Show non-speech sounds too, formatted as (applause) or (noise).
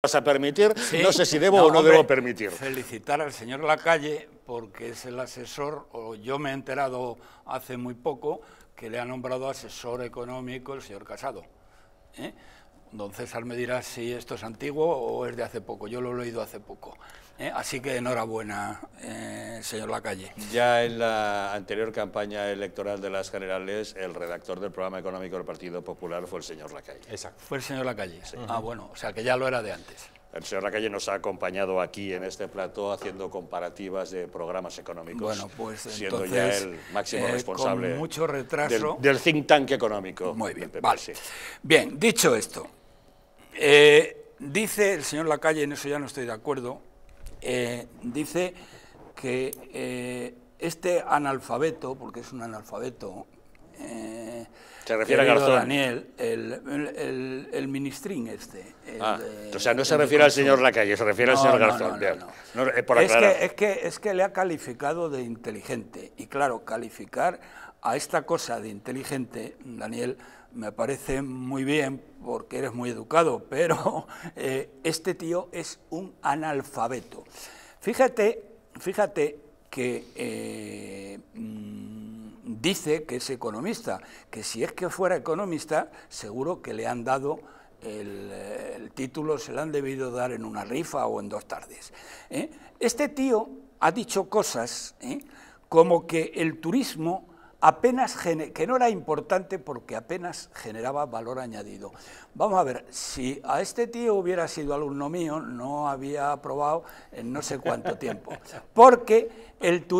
vas a permitir, no sé si debo o no debo permitir. Felicitar al señor Lacalle porque es el asesor, o yo me he enterado hace muy poco, que le ha nombrado asesor económico el señor Casado. ¿eh? Don César me dirá si esto es antiguo o es de hace poco. Yo lo he oído hace poco. ¿eh? Así que enhorabuena, eh, señor Lacalle. Ya en la anterior campaña electoral de las generales, el redactor del programa económico del Partido Popular fue el señor Lacalle. Exacto. Fue el señor Lacalle. Ah, bueno, o sea que ya lo era de antes. El señor Lacalle nos ha acompañado aquí en este plató haciendo comparativas de programas económicos, bueno, pues, siendo ya el máximo eh, responsable con mucho retraso. Del, think tank económico. Muy bien, vale. Bien, dicho esto, eh, dice el señor Lacalle, en eso ya no estoy de acuerdo, eh, dice que eh, este analfabeto, porque es un analfabeto, se refiere a Garzón. Daniel, el, ministrín este. Ah, o sea, no se refiere al señor Lacalle, se refiere al señor Garzón. es, que, es, que, le ha calificado de inteligente. Y claro, calificar a esta cosa de inteligente, Daniel, me parece muy bien porque eres muy educado, (laughs) pero eh, este tío es un analfabeto. Fíjate, fíjate que... Eh, dice que es economista, que si es que fuera economista, seguro que le han dado el, título, se le han debido dar en una rifa o en dos tardes. ¿eh? Este tío ha dicho cosas ¿eh? como que el turismo apenas que no era importante porque apenas generaba valor añadido. Vamos a ver, si a este tío hubiera sido alumno mío, no había aprobado en no sé cuánto tiempo, porque el turismo